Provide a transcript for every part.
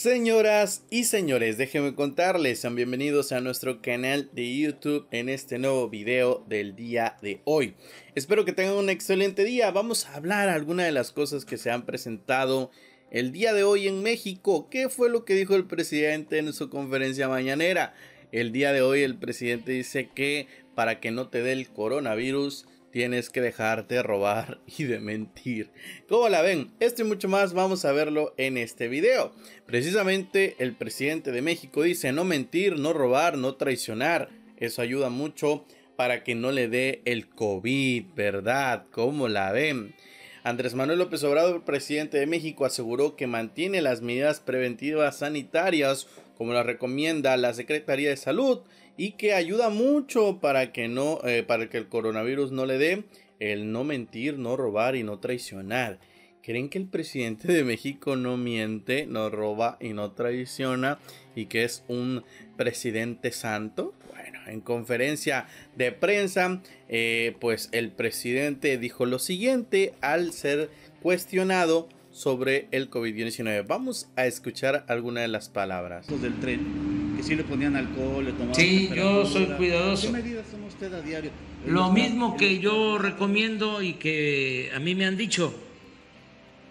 Señoras y señores, déjenme contarles, sean bienvenidos a nuestro canal de YouTube en este nuevo video del día de hoy. Espero que tengan un excelente día, vamos a hablar algunas de las cosas que se han presentado el día de hoy en México. ¿Qué fue lo que dijo el presidente en su conferencia mañanera? El día de hoy el presidente dice que para que no te dé el coronavirus tienes que dejarte de robar y de mentir. ¿Cómo la ven? Esto y mucho más vamos a verlo en este video. Precisamente el presidente de México dice no mentir, no robar, no traicionar. Eso ayuda mucho para que no le dé el COVID, ¿verdad? ¿Cómo la ven? Andrés Manuel López Obrador, presidente de México, aseguró que mantiene las medidas preventivas sanitarias como la recomienda la Secretaría de Salud y que ayuda mucho para que no eh, para que el coronavirus no le dé el no mentir, no robar y no traicionar. ¿Creen que el presidente de México no miente, no roba y no traiciona y que es un presidente santo? Bueno, en conferencia de prensa, eh, pues el presidente dijo lo siguiente al ser cuestionado sobre el COVID-19. Vamos a escuchar alguna de las palabras. Del tren, que sí le ponían alcohol, le tomaban... Sí, yo soy cuidadoso. ¿Qué medidas toma usted a diario? Lo mismo que yo recomiendo y que a mí me han dicho,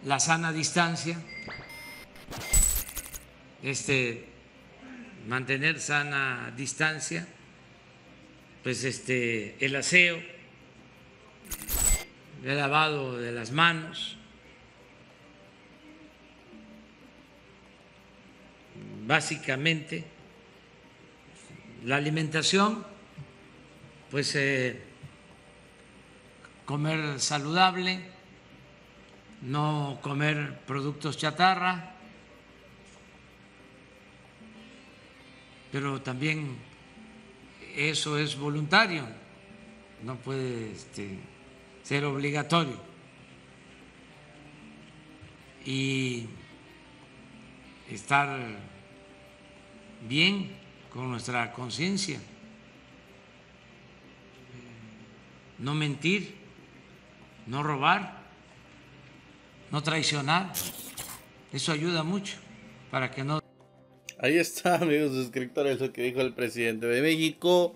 la sana distancia, este, mantener sana distancia, pues este, el aseo, el lavado de las manos básicamente la alimentación, pues eh, comer saludable, no comer productos chatarra, pero también eso es voluntario, no puede este, ser obligatorio. Y estar bien con nuestra conciencia, no mentir, no robar, no traicionar. Eso ayuda mucho para que no... Ahí está, amigos suscriptores, lo que dijo el presidente de México,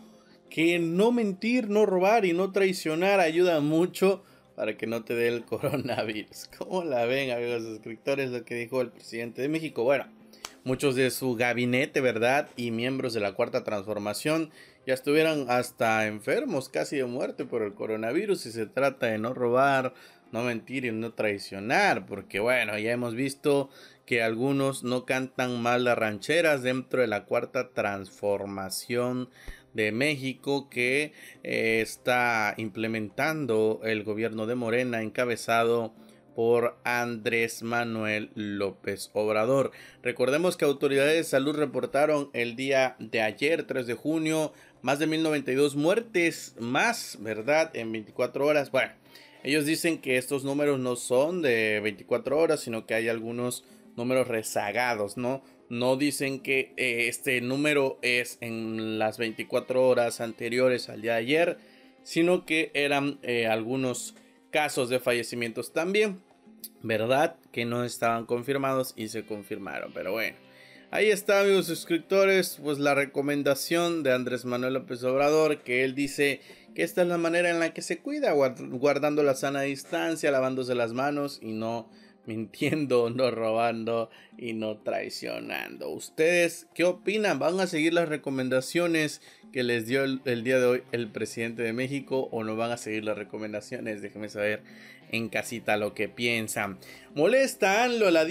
que no mentir, no robar y no traicionar ayuda mucho para que no te dé el coronavirus. ¿Cómo la ven, amigos suscriptores, lo que dijo el presidente de México? Bueno, muchos de su gabinete, ¿verdad? Y miembros de la Cuarta Transformación ya estuvieron hasta enfermos, casi de muerte por el coronavirus. Y se trata de no robar, no mentir y no traicionar, porque bueno, ya hemos visto que algunos no cantan mal las rancheras dentro de la Cuarta Transformación de México que eh, está implementando el gobierno de Morena encabezado por Andrés Manuel López Obrador. Recordemos que autoridades de salud reportaron el día de ayer, 3 de junio, más de 1092 muertes más, ¿verdad? En 24 horas. Bueno, ellos dicen que estos números no son de 24 horas, sino que hay algunos números rezagados, ¿no? No dicen que eh, este número es en las 24 horas anteriores al día de ayer, sino que eran eh, algunos casos de fallecimientos también, ¿verdad? Que no estaban confirmados y se confirmaron, pero bueno. Ahí está, amigos suscriptores, pues la recomendación de Andrés Manuel López Obrador, que él dice que esta es la manera en la que se cuida, guardando la sana distancia, lavándose las manos y no mintiendo, no robando y no traicionando. ¿Ustedes qué opinan? ¿Van a seguir las recomendaciones que les dio el, día de hoy el presidente de México o no van a seguir las recomendaciones? Déjenme saber en casita lo que piensan. Molesta Anlo la,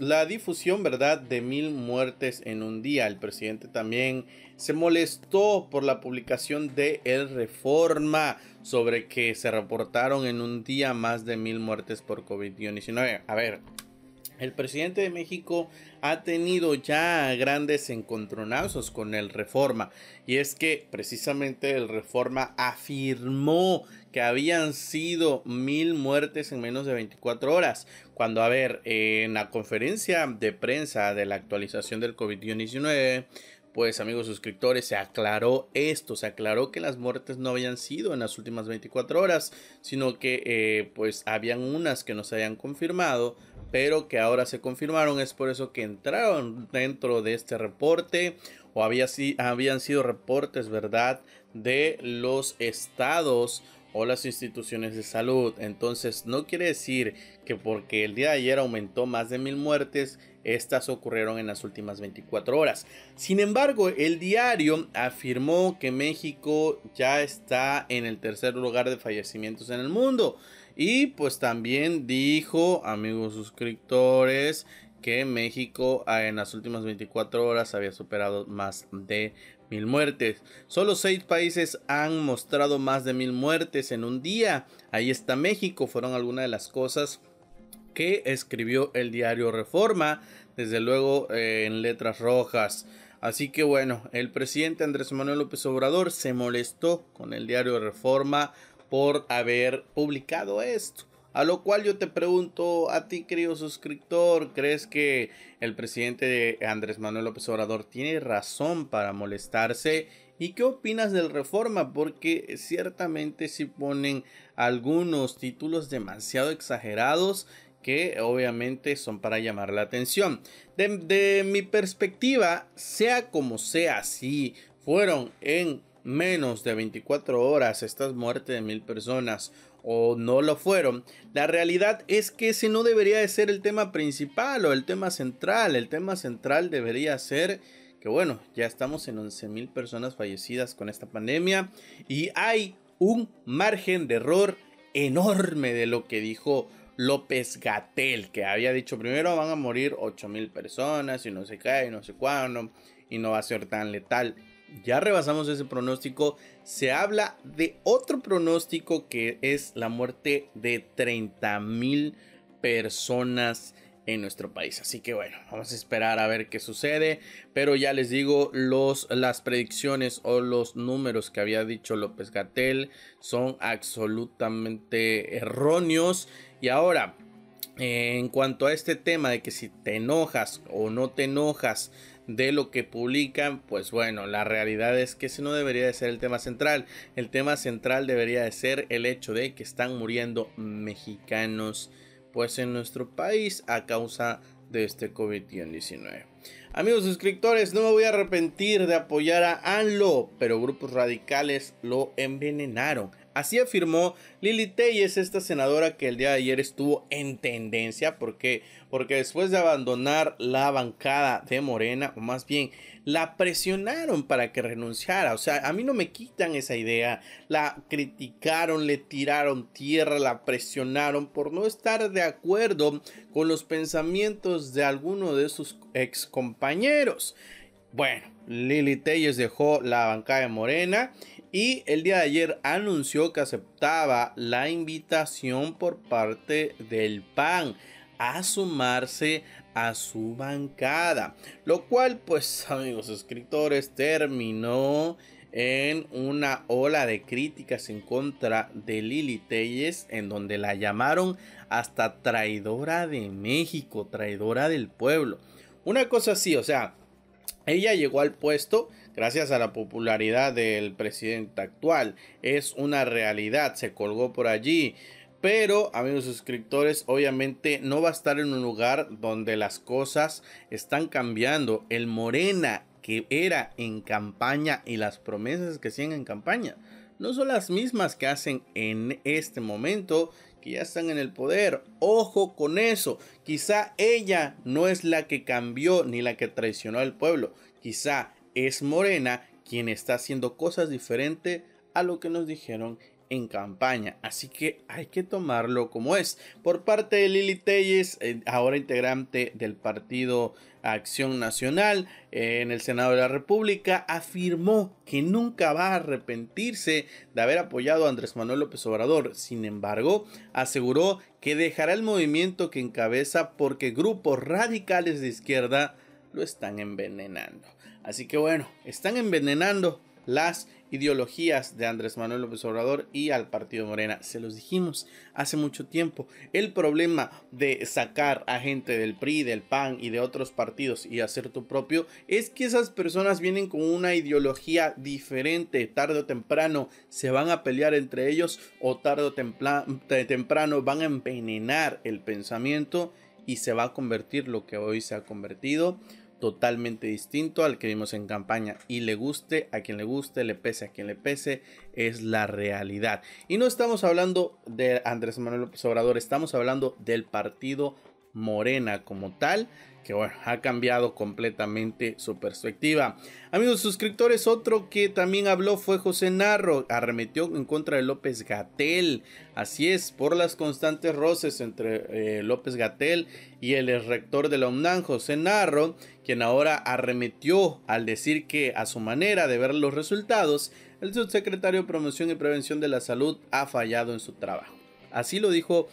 la difusión, ¿verdad?, de mil muertes en un día. El presidente también se molestó por la publicación de El Reforma sobre que se reportaron en un día más de mil muertes por COVID-19. A ver, el presidente de México ha tenido ya grandes encontronazos con el Reforma y es que precisamente el Reforma afirmó que habían sido mil muertes en menos de 24 horas. Cuando, a ver, en la conferencia de prensa de la actualización del COVID-19, pues amigos suscriptores, se aclaró esto, se aclaró que las muertes no habían sido en las últimas 24 horas, sino que eh, pues habían unas que no se habían confirmado, pero que ahora se confirmaron, es por eso que entraron dentro de este reporte o había, si, habían sido reportes, ¿verdad? De los estados o las instituciones de salud. Entonces no quiere decir que porque el día de ayer aumentó más de mil muertes, estas ocurrieron en las últimas 24 horas. Sin embargo, el diario afirmó que México ya está en el tercer lugar de fallecimientos en el mundo. Y pues también dijo, amigos suscriptores, que México ah, en las últimas 24 horas había superado más de Mil muertes. Solo seis países han mostrado más de mil muertes en un día. Ahí está México, fueron algunas de las cosas que escribió el diario Reforma, desde luego eh, en letras rojas. Así que bueno, el presidente Andrés Manuel López Obrador se molestó con el diario Reforma por haber publicado esto. A lo cual yo te pregunto a ti, querido suscriptor, ¿crees que el presidente Andrés Manuel López Obrador tiene razón para molestarse? ¿Y qué opinas del reforma? Porque ciertamente si ponen algunos títulos demasiado exagerados que obviamente son para llamar la atención. De, mi perspectiva, sea como sea, si fueron en menos de 24 horas estas muertes de mil personas o no lo fueron. La realidad es que ese no debería de ser el tema principal o el tema central. El tema central debería ser que bueno, ya estamos en 11.000 personas fallecidas con esta pandemia y hay un margen de error enorme de lo que dijo López Gatel, que había dicho primero van a morir mil personas y no se cae, y no sé cuándo, y no va a ser tan letal ya rebasamos ese pronóstico. Se habla de otro pronóstico que es la muerte de 30 mil personas en nuestro país. Así que bueno, vamos a esperar a ver qué sucede. Pero ya les digo, los, las predicciones o los números que había dicho López Gatel son absolutamente erróneos. Y ahora, eh, en cuanto a este tema de que si te enojas o no te enojas de lo que publican, pues bueno, la realidad es que ese no debería de ser el tema central. El tema central debería de ser el hecho de que están muriendo mexicanos, pues en nuestro país a causa de este COVID-19. Amigos suscriptores, no me voy a arrepentir de apoyar a ANLO, pero grupos radicales lo envenenaron. Así afirmó Lili Telles, esta senadora que el día de ayer estuvo en tendencia. ¿Por qué? Porque después de abandonar la bancada de Morena, o más bien, la presionaron para que renunciara. O sea, a mí no me quitan esa idea. La criticaron, le tiraron tierra, la presionaron por no estar de acuerdo con los pensamientos de alguno de sus ex compañeros. Bueno, Lili Telles dejó la bancada de Morena y el día de ayer anunció que aceptaba la invitación por parte del PAN a sumarse a su bancada. Lo cual, pues amigos escritores, terminó en una ola de críticas en contra de Lili Telles, en donde la llamaron hasta traidora de México, traidora del pueblo. Una cosa así, o sea, ella llegó al puesto gracias a la popularidad del presidente actual. Es una realidad, se colgó por allí. Pero, amigos suscriptores, obviamente no va a estar en un lugar donde las cosas están cambiando. El Morena que era en campaña y las promesas que siguen en campaña no son las mismas que hacen en este momento ya están en el poder. Ojo con eso. Quizá ella no es la que cambió ni la que traicionó al pueblo. Quizá es Morena quien está haciendo cosas diferentes a lo que nos dijeron en campaña, así que hay que tomarlo como es. Por parte de Lili Telles, eh, ahora integrante del partido Acción Nacional eh, en el Senado de la República, afirmó que nunca va a arrepentirse de haber apoyado a Andrés Manuel López Obrador. Sin embargo, aseguró que dejará el movimiento que encabeza porque grupos radicales de izquierda lo están envenenando. Así que bueno, están envenenando las ideologías de Andrés Manuel López Obrador y al Partido Morena. Se los dijimos hace mucho tiempo. El problema de sacar a gente del PRI, del PAN y de otros partidos y hacer tu propio es que esas personas vienen con una ideología diferente. Tarde o temprano se van a pelear entre ellos o tarde o temprano van a envenenar el pensamiento y se va a convertir lo que hoy se ha convertido totalmente distinto al que vimos en campaña. Y le guste a quien le guste, le pese a quien le pese, es la realidad. Y no estamos hablando de Andrés Manuel López Obrador, estamos hablando del partido Morena como tal que bueno, ha cambiado completamente su perspectiva. Amigos suscriptores, otro que también habló fue José Narro, arremetió en contra de López Gatel. Así es, por las constantes roces entre eh, López Gatel y el rector de la UNAM, José Narro, quien ahora arremetió al decir que a su manera de ver los resultados, el subsecretario de Promoción y Prevención de la Salud ha fallado en su trabajo. Así lo dijo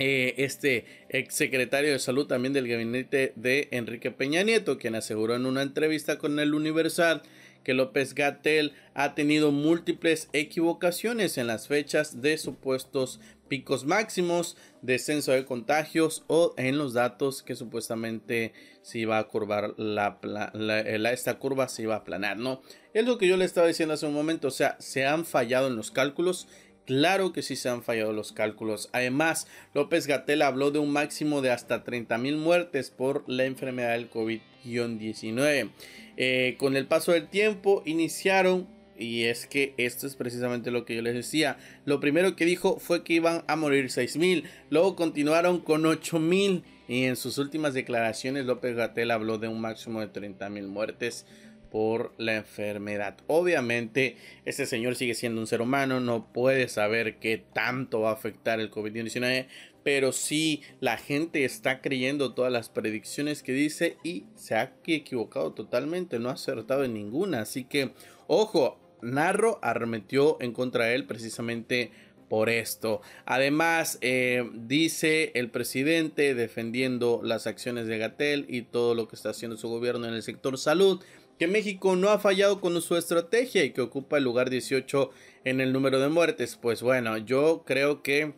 este este exsecretario de salud también del gabinete de Enrique Peña Nieto, quien aseguró en una entrevista con el Universal que López Gatel ha tenido múltiples equivocaciones en las fechas de supuestos picos máximos, descenso de contagios o en los datos que supuestamente se va a curvar eh, la, esta curva se iba a aplanar, ¿no? Es lo que yo le estaba diciendo hace un momento, o sea, se han fallado en los cálculos Claro que sí se han fallado los cálculos. Además, López Gatel habló de un máximo de hasta 30.000 muertes por la enfermedad del COVID-19. Eh, con el paso del tiempo iniciaron, y es que esto es precisamente lo que yo les decía, lo primero que dijo fue que iban a morir 6.000, luego continuaron con 8.000 y en sus últimas declaraciones López Gatel habló de un máximo de 30.000 muertes por la enfermedad. Obviamente, Ese señor sigue siendo un ser humano, no puede saber qué tanto va a afectar el COVID-19, pero sí la gente está creyendo todas las predicciones que dice y se ha equivocado totalmente, no ha acertado en ninguna. Así que, ojo, Narro arremetió en contra de él precisamente por esto. Además, eh, dice el presidente defendiendo las acciones de Gatel y todo lo que está haciendo su gobierno en el sector salud, que México no ha fallado con su estrategia y que ocupa el lugar 18 en el número de muertes. Pues bueno, yo creo que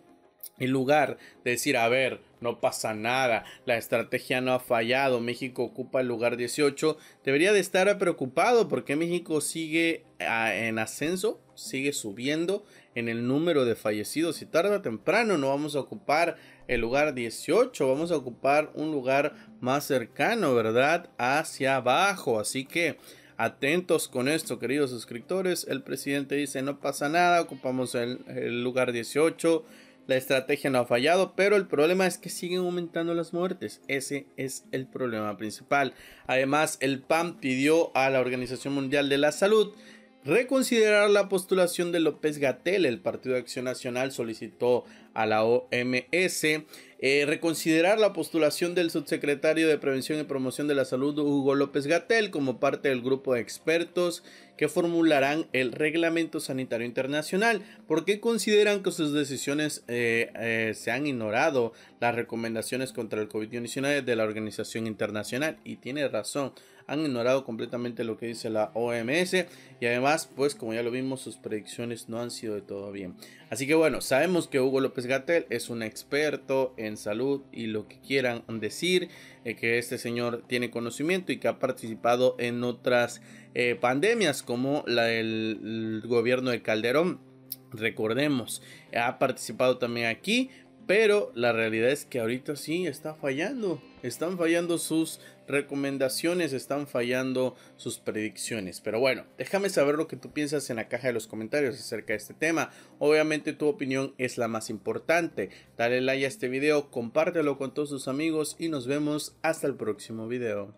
en lugar de decir, a ver, no pasa nada, la estrategia no ha fallado, México ocupa el lugar 18, debería de estar preocupado porque México sigue ah, en ascenso, sigue subiendo en el número de fallecidos y tarde o temprano no vamos a ocupar el lugar 18, vamos a ocupar un lugar más cercano, ¿verdad? Hacia abajo, así que atentos con esto, queridos suscriptores. El presidente dice, no pasa nada, ocupamos el, lugar 18, la estrategia no ha fallado, pero el problema es que siguen aumentando las muertes. Ese es el problema principal. Además, el PAN pidió a la Organización Mundial de la Salud reconsiderar la postulación de López Gatel. El Partido de Acción Nacional solicitó a la OMS eh, reconsiderar la postulación del subsecretario de Prevención y Promoción de la Salud, Hugo López Gatel, como parte del grupo de expertos que formularán el Reglamento Sanitario Internacional. porque consideran que sus decisiones eh, eh, se han ignorado las recomendaciones contra el COVID-19 de la Organización Internacional? Y tiene razón han ignorado completamente lo que dice la OMS y además, pues como ya lo vimos, sus predicciones no han sido de todo bien. Así que bueno, sabemos que Hugo López Gatel es un experto en salud y lo que quieran decir, eh, que este señor tiene conocimiento y que ha participado en otras eh, pandemias como la del gobierno de Calderón. Recordemos, ha participado también aquí pero la realidad es que ahorita sí está fallando. Están fallando sus recomendaciones, están fallando sus predicciones. Pero bueno, déjame saber lo que tú piensas en la caja de los comentarios acerca de este tema. Obviamente tu opinión es la más importante. Dale like a este video, compártelo con todos tus amigos y nos vemos hasta el próximo video.